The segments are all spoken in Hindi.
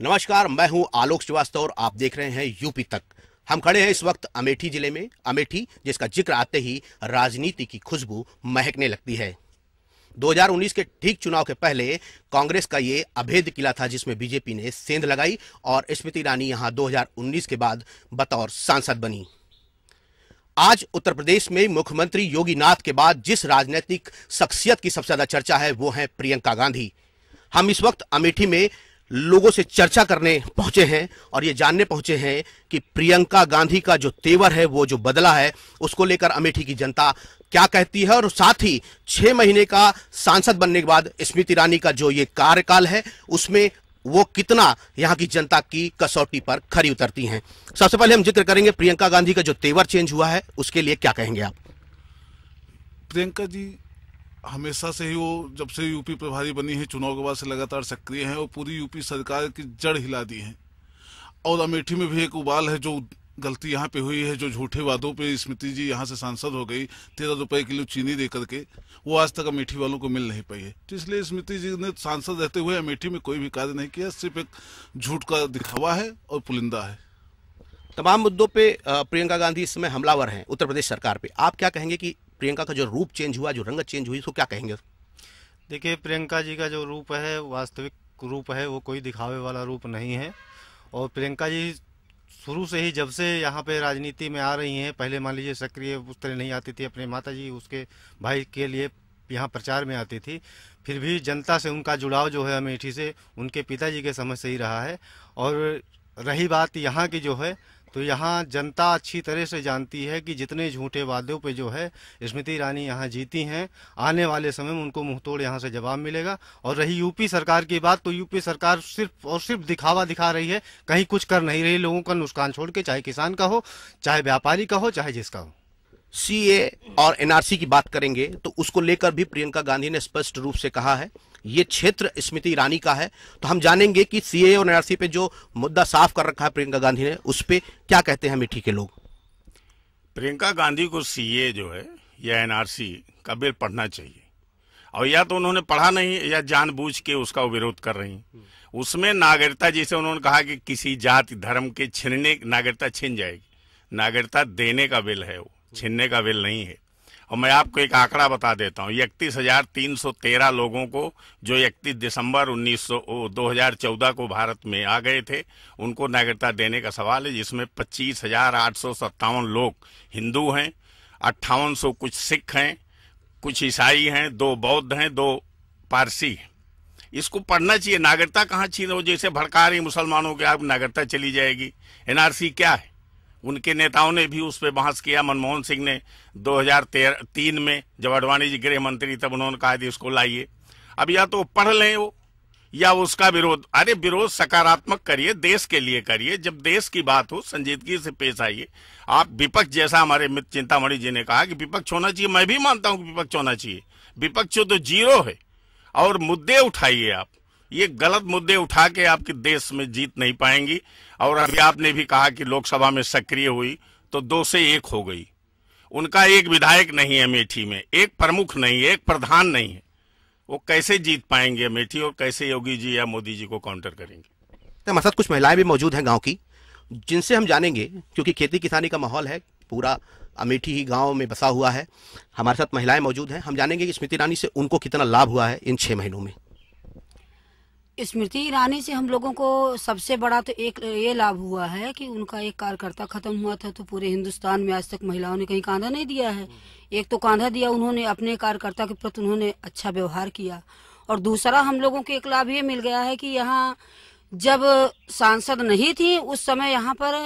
नमस्कार मैं हूं आलोक श्रीवास्तव और आप देख रहे हैं यूपी तक हम खड़े हैं इस वक्त अमेठी जिले में अमेठी जिसका जिक्र आते ही राजनीति की खुशबू महकने लगती है 2019 के ठीक चुनाव के पहले कांग्रेस का ये अभेद किला था जिसमें बीजेपी ने सेंध लगाई और स्मृति ईरानी यहां 2019 के बाद बतौर सांसद बनी आज उत्तर प्रदेश में मुख्यमंत्री योगी नाथ के बाद जिस राजनीतिक शख्सियत की सबसे ज्यादा चर्चा है वो है प्रियंका गांधी हम इस वक्त अमेठी में लोगों से चर्चा करने पहुंचे हैं और ये जानने पहुंचे हैं कि प्रियंका गांधी का जो तेवर है वो जो बदला है उसको लेकर अमेठी की जनता क्या कहती है और साथ ही छह महीने का सांसद बनने के बाद स्मृति ईरानी का जो ये कार्यकाल है उसमें वो कितना यहाँ की जनता की कसौटी पर खरी उतरती हैं सबसे पहले हम जिक्र करेंगे प्रियंका गांधी का जो तेवर चेंज हुआ है उसके लिए क्या कहेंगे आप प्रियंका जी हमेशा से ही वो जब से यूपी प्रभारी बनी है चुनाव के बाद से लगातार सक्रिय हैं और पूरी यूपी सरकार की जड़ हिला दी है और अमेठी में भी एक उबाल है जो गलती यहाँ पे हुई है जो झूठे वादों पे स्मृति जी यहाँ से सांसद हो गई तेरह रुपए किलो चीनी दे करके वो आज तक अमेठी वालों को मिल नहीं पाई है तो इसलिए स्मृति जी ने सांसद रहते हुए अमेठी में कोई भी कार्य नहीं किया सिर्फ एक झूठ का दिखावा है और पुलिंदा है तमाम मुद्दों पे प्रियंका गांधी इस समय हमलावर हैं उत्तर प्रदेश सरकार पे आप क्या कहेंगे कि प्रियंका का जो रूप चेंज हुआ जो रंगत चेंज हुई उसको क्या कहेंगे देखिए प्रियंका जी का जो रूप है वास्तविक रूप है वो कोई दिखावे वाला रूप नहीं है और प्रियंका जी शुरू से ही जब से यहाँ पे राजनीति में आ रही हैं पहले मान लीजिए सक्रिय उस तरह नहीं आती थी अपने माता जी उसके भाई के लिए यहाँ प्रचार में आती थी फिर भी जनता से उनका जुड़ाव जो है अमेठी से उनके पिताजी के समय से ही रहा है और रही बात यहाँ की जो है तो यहाँ जनता अच्छी तरह से जानती है कि जितने झूठे वादों पे जो है स्मृति ईरानी यहाँ जीती हैं आने वाले समय में उनको मुंह तोड़ यहाँ से जवाब मिलेगा और रही यूपी सरकार की बात तो यूपी सरकार सिर्फ और सिर्फ दिखावा दिखा रही है कहीं कुछ कर नहीं रही लोगों का नुकसान छोड़ के चाहे किसान का हो चाहे व्यापारी का हो चाहे जिसका हो सी और एनआरसी की बात करेंगे तो उसको लेकर भी प्रियंका गांधी ने स्पष्ट रूप से कहा है ये क्षेत्र स्मृति ईरानी का है तो हम जानेंगे कि सीए और एनआरसी पे जो मुद्दा साफ कर रखा है प्रियंका गांधी ने उस पर क्या कहते हैं मिठी के लोग प्रियंका गांधी को सीए जो है या एनआरसी का बिल पढ़ना चाहिए और या तो उन्होंने पढ़ा नहीं या जानबूझ के उसका विरोध कर रही उसमें नागरिकता जैसे उन्होंने कहा कि किसी जाति धर्म के छिनने नागरिकता छिन जाएगी नागरिकता देने का बिल है वो छीनने का बिल नहीं है और मैं आपको एक आंकड़ा बता देता हूँ इकतीस हजार तीन सौ तेरह लोगों को जो इकतीस दिसंबर उन्नीस सौ दो हजार चौदह को भारत में आ गए थे उनको नागरिकता देने का सवाल है जिसमें पच्चीस हजार आठ सौ सत्तावन लोग हिंदू हैं अट्ठावन सौ कुछ सिख हैं कुछ ईसाई हैं दो बौद्ध हैं दो पारसी हैं इसको पढ़ना चाहिए नागरिकता कहाँ हो जैसे भड़का रही मुसलमानों के आप नागरिकता चली जाएगी एनआरसी क्या है उनके नेताओं ने भी उस पर बहस किया मनमोहन सिंह ने 2003 में जब अडवाणी जी गृह मंत्री तब उन्होंने कहा कि इसको लाइए अब या तो पढ़ लें वो या उसका विरोध अरे विरोध सकारात्मक करिए देश के लिए करिए जब देश की बात हो संजीदगी से पेश आइए आप विपक्ष जैसा हमारे मित्र चिंतामणि जी ने कहा कि विपक्ष होना चाहिए मैं भी मानता हूं कि विपक्ष होना चाहिए विपक्ष तो जीरो है और मुद्दे उठाइए आप ये गलत मुद्दे उठा के आपके देश में जीत नहीं पाएंगी और अभी आपने भी कहा कि लोकसभा में सक्रिय हुई तो दो से एक हो गई उनका एक विधायक नहीं है अमेठी में एक प्रमुख नहीं है एक प्रधान नहीं है वो कैसे जीत पाएंगे अमेठी और कैसे योगी जी या मोदी जी को काउंटर करेंगे तो हमारे साथ कुछ महिलाएं भी मौजूद हैं गांव की जिनसे हम जानेंगे क्योंकि खेती किसानी का माहौल है पूरा अमेठी ही गांव में बसा हुआ है हमारे साथ महिलाएं मौजूद हैं हम जानेंगे कि स्मृति ईरानी से उनको कितना लाभ हुआ है इन छः महीनों में स्मृति ईरानी से हम लोगों को सबसे बड़ा तो एक ये लाभ हुआ है कि उनका एक कार्यकर्ता खत्म हुआ था तो पूरे हिंदुस्तान में आज तक महिलाओं ने कहीं कांधा नहीं दिया है एक तो कांधा दिया उन्होंने अपने कार्यकर्ता के प्रति उन्होंने अच्छा व्यवहार किया और दूसरा हम लोगों को एक लाभ ये मिल गया है कि यहाँ जब सांसद नहीं थी उस समय यहाँ पर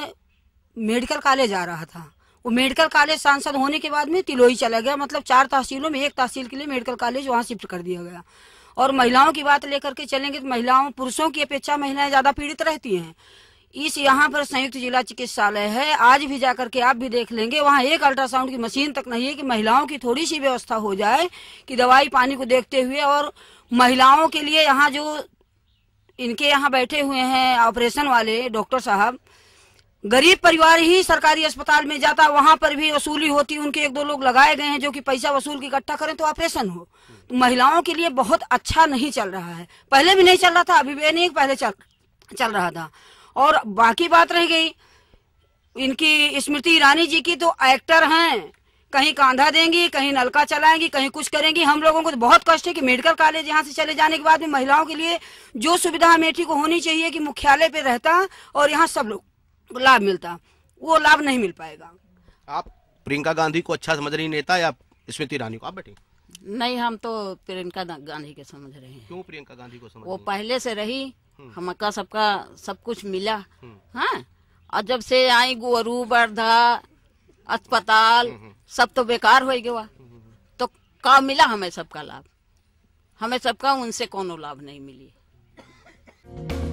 मेडिकल कॉलेज आ रहा था वो मेडिकल कॉलेज सांसद होने के बाद में तिलोई चला गया मतलब चार तहसीलों में एक तहसील के लिए मेडिकल कॉलेज वहाँ शिफ्ट कर दिया गया और महिलाओं की बात लेकर के चलेंगे तो महिलाओं पुरुषों की अपेक्षा महिलाएं ज्यादा पीड़ित रहती हैं इस यहाँ पर संयुक्त जिला चिकित्सालय है आज भी जाकर के आप भी देख लेंगे वहाँ एक अल्ट्रासाउंड की मशीन तक नहीं है कि महिलाओं की थोड़ी सी व्यवस्था हो जाए कि दवाई पानी को देखते हुए और महिलाओं के लिए यहाँ जो इनके यहाँ बैठे हुए हैं ऑपरेशन वाले डॉक्टर साहब गरीब परिवार ही सरकारी अस्पताल में जाता वहां पर भी वसूली होती उनके एक दो लोग लगाए गए हैं जो कि पैसा वसूल के इकट्ठा करें तो ऑपरेशन हो तो महिलाओं के लिए बहुत अच्छा नहीं चल रहा है पहले भी नहीं चल रहा था अभी भी नहीं पहले चल चल रहा था और बाकी बात रह गई इनकी स्मृति ईरानी जी की तो एक्टर हैं कहीं कांधा देंगी कहीं नलका चलाएंगी कहीं कुछ करेंगी हम लोगों को तो बहुत कष्ट है कि मेडिकल कॉलेज यहाँ से चले जाने के बाद में महिलाओं के लिए जो सुविधा अमेठी को होनी चाहिए कि मुख्यालय पे रहता और यहाँ सब लोग लाभ मिलता वो लाभ नहीं मिल पाएगा आप प्रियंका गांधी को अच्छा समझ रही नेता या स्मृति ईरानी को आप बैठे नहीं हम तो प्रियंका गांधी के समझ रहे हैं क्यों प्रियंका गांधी को समझ वो पहले से रही हमका हम्म। सबका सब कुछ मिला है हम्म। हाँ, और जब से आई गोरू वर्धा अस्पताल हम्म, सब तो बेकार हो गया तो का मिला हमें सबका लाभ हमें सबका उनसे कोनो लाभ नहीं मिली